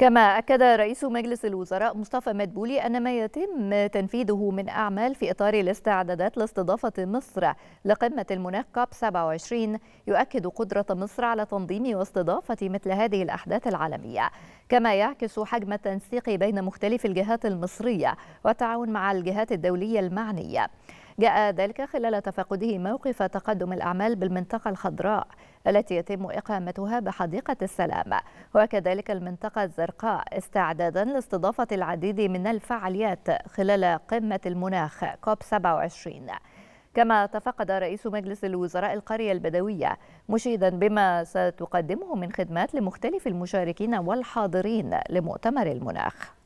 كما أكد رئيس مجلس الوزراء مصطفى مدبولي أن ما يتم تنفيذه من أعمال في إطار الاستعدادات لاستضافة مصر لقمة المناخ كاب 27 يؤكد قدرة مصر على تنظيم واستضافة مثل هذه الأحداث العالمية كما يعكس حجم التنسيق بين مختلف الجهات المصرية والتعاون مع الجهات الدولية المعنية جاء ذلك خلال تفاقده موقف تقدم الأعمال بالمنطقة الخضراء التي يتم إقامتها بحديقة السلام وكذلك المنطقة الزرقاء استعدادا لاستضافة العديد من الفعاليات خلال قمة المناخ كوب 27 كما تفقد رئيس مجلس الوزراء القرية البدوية مشيدا بما ستقدمه من خدمات لمختلف المشاركين والحاضرين لمؤتمر المناخ